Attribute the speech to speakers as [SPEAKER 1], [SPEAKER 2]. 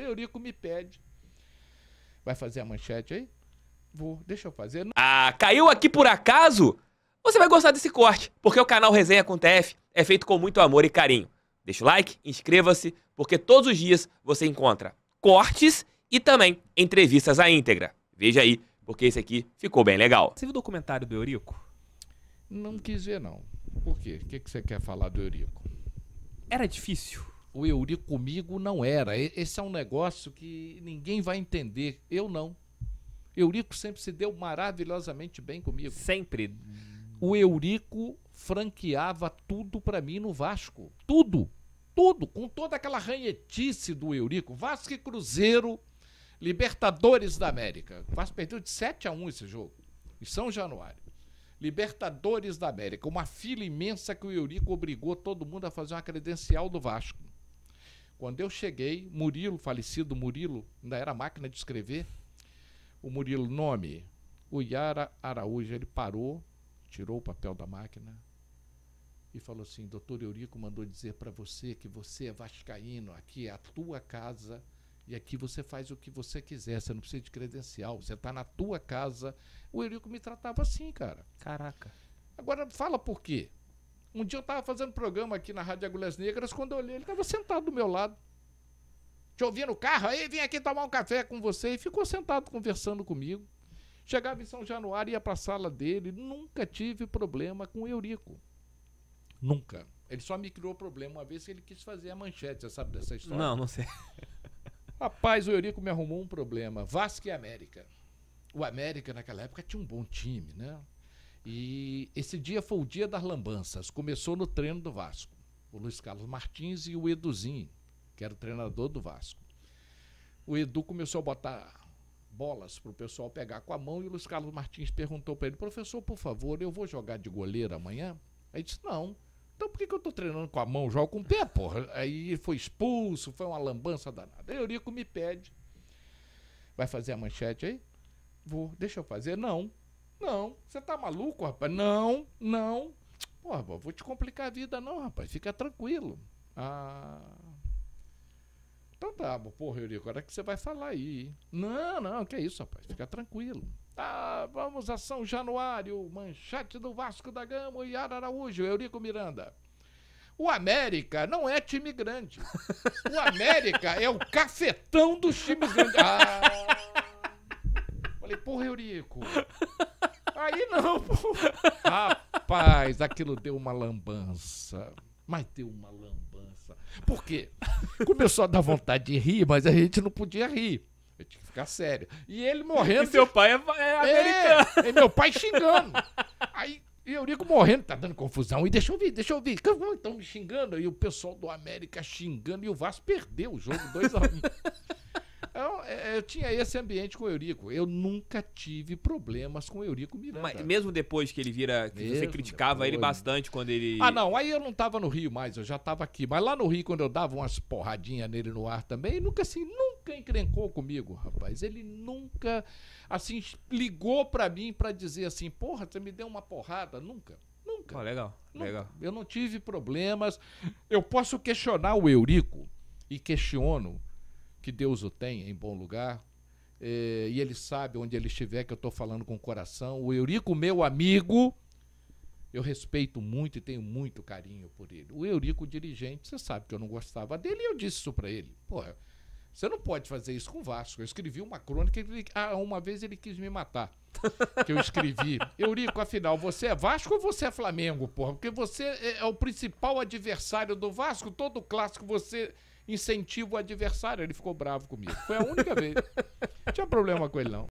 [SPEAKER 1] Eurico me pede. Vai fazer a manchete aí? Vou, deixa eu fazer. Ah, caiu aqui por acaso? Você vai gostar desse corte, porque o canal Resenha com TF é feito com muito amor e carinho. Deixa o like, inscreva-se, porque todos os dias você encontra cortes e também entrevistas à íntegra. Veja aí, porque esse aqui ficou bem legal. Você viu o documentário do Eurico? Não quis ver, não. Por quê? O que, você quer falar do Eurico? Era difícil o Eurico comigo não era. Esse é um negócio que ninguém vai entender. Eu não. Eurico sempre se deu maravilhosamente bem comigo. Sempre. O Eurico franqueava tudo para mim no Vasco. Tudo. Tudo. Com toda aquela ranhetice do Eurico. Vasco e Cruzeiro, Libertadores da América. O Vasco perdeu de 7 a 1 esse jogo. Em São Januário. Libertadores da América. Uma fila imensa que o Eurico obrigou todo mundo a fazer uma credencial do Vasco. Quando eu cheguei, Murilo, falecido Murilo, ainda era máquina de escrever, o Murilo, nome, o Yara Araújo, ele parou, tirou o papel da máquina e falou assim: Doutor Eurico mandou dizer para você que você é vascaíno, aqui é a tua casa e aqui você faz o que você quiser, você não precisa de credencial, você está na tua casa. O Eurico me tratava assim, cara. Caraca. Agora, fala por quê? Um dia eu estava fazendo programa aqui na Rádio Agulhas Negras, quando eu olhei, ele estava sentado do meu lado. Te ouvi no carro, aí vim aqui tomar um café com você e ficou sentado conversando comigo. Chegava em São Januário, ia para a sala dele, nunca tive problema com o Eurico. Nunca. Ele só me criou problema uma vez que ele quis fazer a manchete, você sabe dessa história? Não, não sei. Rapaz, o Eurico me arrumou um problema. Vasco e América. O América naquela época tinha um bom time, né? E esse dia foi o dia das lambanças. Começou no treino do Vasco. O Luiz Carlos Martins e o Eduzinho, que era o treinador do Vasco. O Edu começou a botar bolas para o pessoal pegar com a mão e o Luiz Carlos Martins perguntou para ele: professor, por favor, eu vou jogar de goleiro amanhã? Aí disse: não. Então por que, que eu estou treinando com a mão? Jogo com o pé, porra. Aí foi expulso, foi uma lambança danada. Eurico me pede. Vai fazer a manchete aí? Vou. Deixa eu fazer? Não. Não. Você tá maluco, rapaz? Não, não. Pô, rapaz, vou te complicar a vida, não, rapaz. Fica tranquilo. Ah. Então tá, porra, Eurico, agora é que você vai falar aí. Não, não, que é isso, rapaz. Fica tranquilo. Ah, vamos a São Januário, manchete do Vasco da Gama e Araújo, Eurico Miranda. O América não é time grande. O América é o cafetão dos times grandes. Ah. Falei, porra, Eurico aí não, pô. Rapaz, aquilo deu uma lambança. Mas deu uma lambança. Por quê? Começou a dar vontade de rir, mas a gente não podia rir. Eu tinha que ficar sério. E ele morrendo. E seu pai é, é, é americano. É, e meu pai xingando. Aí e Eurico morrendo, tá dando confusão. E deixa eu ver, deixa eu ver. Estão me xingando. E o pessoal do América xingando. E o Vasco perdeu o jogo 2x1. Um. É, é, eu tinha esse ambiente com o Eurico. Eu nunca tive problemas com o Eurico Miranda. Mas mesmo depois que ele vira. Que você criticava depois. ele bastante quando ele. Ah, não. Aí eu não tava no Rio mais, eu já tava aqui. Mas lá no Rio, quando eu dava umas porradinhas nele no ar também, nunca assim, nunca encrencou comigo, rapaz. Ele nunca, assim, ligou para mim para dizer assim: porra, você me deu uma porrada. Nunca. Nunca. Oh, legal, nunca. legal. Eu não tive problemas. Eu posso questionar o Eurico e questiono que Deus o tem em bom lugar, é, e ele sabe onde ele estiver, que eu estou falando com o coração. O Eurico, meu amigo, eu respeito muito e tenho muito carinho por ele. O Eurico, o dirigente, você sabe que eu não gostava dele e eu disse isso para ele. Pô, você não pode fazer isso com o Vasco. Eu escrevi uma crônica e ah, uma vez ele quis me matar. Que eu escrevi. Eurico, afinal, você é Vasco ou você é Flamengo, porra? Porque você é, é o principal adversário do Vasco. Todo clássico você incentiva o adversário. Ele ficou bravo comigo. Foi a única vez. Não tinha problema com ele, não.